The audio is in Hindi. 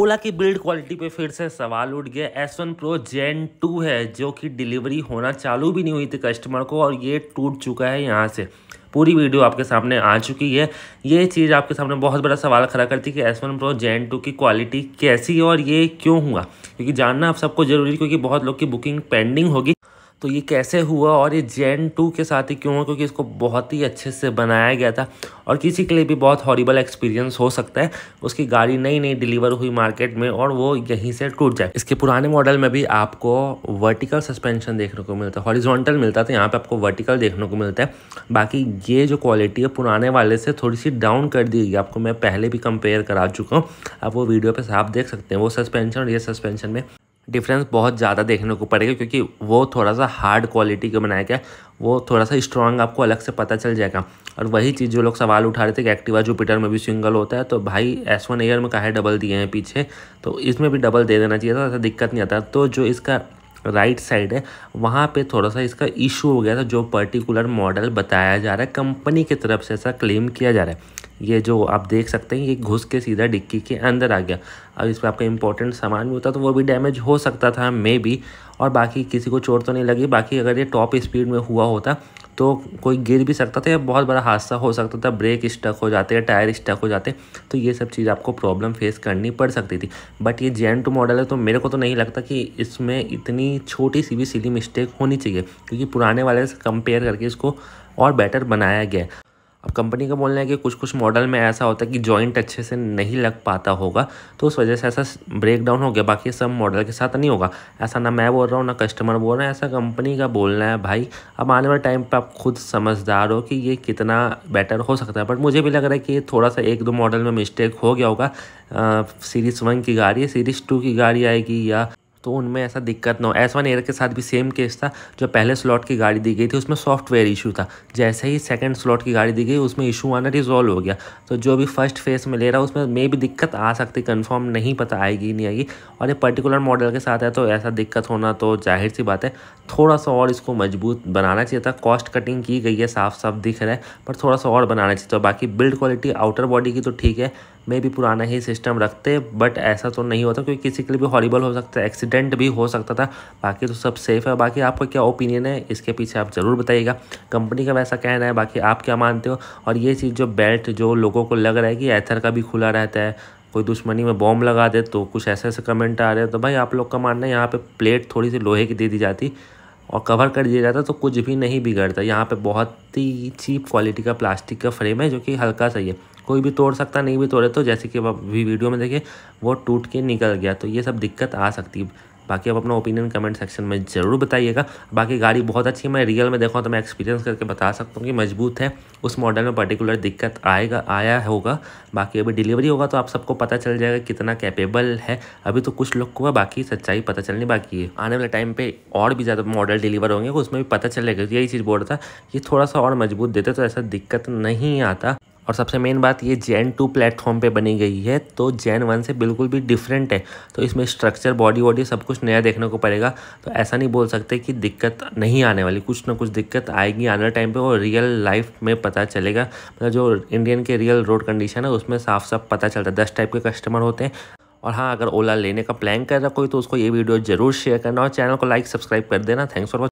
ओला की बिल्ड क्वालिटी पे फिर से सवाल उठ गया S one pro gen two है जो कि डिलीवरी होना चालू भी नहीं हुई थी कस्टमर को और ये टूट चुका है यहाँ से पूरी वीडियो आपके सामने आ चुकी है ये चीज़ आपके सामने बहुत बड़ा सवाल खड़ा करती है कि S one pro gen two की क्वालिटी कैसी है और ये क्यों हुआ क्योंकि जानना आप सबको ज़रूरी क्योंकि बहुत लोग की बुकिंग पेंडिंग होगी तो ये कैसे हुआ और ये जेन टू के साथ ही क्यों हुआ क्योंकि इसको बहुत ही अच्छे से बनाया गया था और किसी के लिए भी बहुत हॉरिबल एक्सपीरियंस हो सकता है उसकी गाड़ी नई नई डिलीवर हुई मार्केट में और वो यहीं से टूट जाए इसके पुराने मॉडल में भी आपको वर्टिकल सस्पेंशन देखने को मिलता है हॉरिजोंटल मिलता था तो यहाँ पर आपको वर्टिकल देखने को मिलता है बाकी ये जो क्वालिटी है पुराने वाले से थोड़ी सी डाउन कर दी गई आपको मैं पहले भी कंपेयर करा चुका हूँ आप वो वीडियो पर साफ देख सकते हैं वो सस्पेंशन और ये सस्पेंशन में डिफरेंस बहुत ज़्यादा देखने को पड़ेगा क्योंकि वो थोड़ा सा हार्ड क्वालिटी का बनाया गया वो थोड़ा सा स्ट्रॉन्ग आपको अलग से पता चल जाएगा और वही चीज़ जो लोग सवाल उठा रहे थे कि एक्टिवा जुपिटर में भी सिंगल होता है तो भाई एस वन एयर में कहा है डबल दिए हैं पीछे तो इसमें भी डबल दे देना चाहिए था ऐसा दिक्कत नहीं आता तो जो इसका राइट साइड है वहाँ पे थोड़ा सा इसका इशू हो गया था जो पर्टिकुलर मॉडल बताया जा रहा है कंपनी की तरफ से ऐसा क्लेम किया जा रहा है ये जो आप देख सकते हैं ये घुस के सीधा डिक्की के अंदर आ गया अब इस पर आपका इंपॉर्टेंट सामान भी होता तो वो भी डैमेज हो सकता था मे बी और बाकी किसी को चोट तो नहीं लगी बाकी अगर ये टॉप स्पीड में हुआ होता तो कोई गिर भी सकता था या बहुत बड़ा हादसा हो सकता था ब्रेक स्टक हो जाते या टायर स्टक हो जाते तो ये सब चीज़ आपको प्रॉब्लम फेस करनी पड़ सकती थी बट ये जे टू मॉडल है तो मेरे को तो नहीं लगता कि इसमें इतनी छोटी सी भी सीधी मिस्टेक होनी चाहिए क्योंकि पुराने वाले से कंपेयर करके इसको और बेटर बनाया गया है अब कंपनी का बोलना है कि कुछ कुछ मॉडल में ऐसा होता है कि जॉइंट अच्छे से नहीं लग पाता होगा तो उस वजह से ऐसा ब्रेकडाउन हो गया बाकी सब मॉडल के साथ नहीं होगा ऐसा ना मैं बोल रहा हूँ ना कस्टमर बोल रहा है ऐसा कंपनी का बोलना है भाई अब आने वाले टाइम पर आप खुद समझदार हो कि ये कितना बेटर हो सकता है बट मुझे भी लग रहा है कि थोड़ा सा एक दो मॉडल में मिस्टेक हो गया होगा सीरीज़ वन की गाड़ी सीरीज़ टू की गाड़ी आएगी या तो उनमें ऐसा दिक्कत ना हो एस वन एयर के साथ भी सेम केस था जो पहले स्लॉट की गाड़ी दी गई थी उसमें सॉफ्टवेयर इशू था जैसे ही सेकंड स्लॉट की गाड़ी दी गई उसमें इशू आना रिजॉल्व हो गया तो जो भी फर्स्ट फेस में ले रहा उसमें मे भी दिक्कत आ सकती कन्फर्म नहीं पता आएगी नहीं आएगी और ये पर्टिकुलर मॉडल के साथ है तो ऐसा दिक्कत होना तो जाहिर सी बात है थोड़ा सा और इसको मजबूत बनाना चाहिए था कॉस्ट कटिंग की गई है साफ साफ दिख रहा है पर थोड़ा सा और बनाना चाहिए था बाकी बिल्ड क्वालिटी आउटर बॉडी की तो ठीक है మేబీ పురానా హి సిస్టమ్ రక్తే బట్ ఐసా తో నహీ హోతా క్యకి కీసి కలి బహోరిబల్ హో సక్తా హై యాక్సిడెంట్ బి హో సక్తా థ బాకి తో సబ్ సేఫ్ హై బాకి ఆప్కా క్యా ఆపినయన్ హై ఇస్కే పీచే ఆప్ జరూర్ బతాయేగా కంపనీ కా వaisa కహనా హై బాకి ఆప్ క్యా మాన్తే హో ఔర్ యి చీజ్ జో బెల్ట్ జో లోగో కో లగ్ రహ హై కీ ఎథర్ కా బి ఖులా రహతా హై ਕੋਈ ਦష్మనీ మే బాంబ్ లగాదే తో కుచ్ ఐసా సా కమెంట్ ఆ రహ హై తో బాయ్ ఆప్ లోగ్ కా మాన్నా హై యహ ప్ ప్లేట్ థోడీ సే లోహే కీ దే ది జాతీ और कवर कर दिया जाता तो कुछ भी नहीं बिगड़ता यहाँ पे बहुत ही चीप क्वालिटी का प्लास्टिक का फ्रेम है जो कि हल्का सही है कोई भी तोड़ सकता नहीं भी तोड़े तो जैसे कि अभी वीडियो में देखिए वो टूट के निकल गया तो ये सब दिक्कत आ सकती है बाकी आप अपना ओपिनियन कमेंट सेक्शन में ज़रूर बताइएगा बाकी गाड़ी बहुत अच्छी है मैं रियल में देखा तो मैं एक्सपीरियंस करके बता सकता हूँ कि मजबूत है उस मॉडल में पर्टिकुलर दिक्कत आएगा आया होगा बाकी अभी डिलीवरी होगा तो आप सबको पता चल जाएगा कितना कैपेबल है अभी तो कुछ लोग को है बाकी सच्चाई पता चलनी बाकी है आने वाले टाइम पर और भी ज़्यादा मॉडल डिलीवर होंगे उसमें भी पता चलेगा यही चीज़ बोल रहा था ये थोड़ा सा और मजबूत देते तो ऐसा दिक्कत नहीं आता और सबसे मेन बात ये जैन टू प्लेटफॉर्म पे बनी गई है तो जैन वन से बिल्कुल भी डिफरेंट है तो इसमें स्ट्रक्चर बॉडी वॉडी सब कुछ नया देखने को पड़ेगा तो ऐसा नहीं बोल सकते कि दिक्कत नहीं आने वाली कुछ ना कुछ दिक्कत आएगी आने टाइम पे और रियल लाइफ में पता चलेगा मतलब जो इंडियन के रियल रोड कंडीशन है उसमें साफ साफ पता चलता है दस टाइप के कस्टमर होते हैं और हाँ अगर ओला लेने का प्लान कर रहा कोई तो उसको ये वीडियो जरूर शेयर करना और चैनल को लाइक सब्सक्राइब कर देना थैंक्स फॉर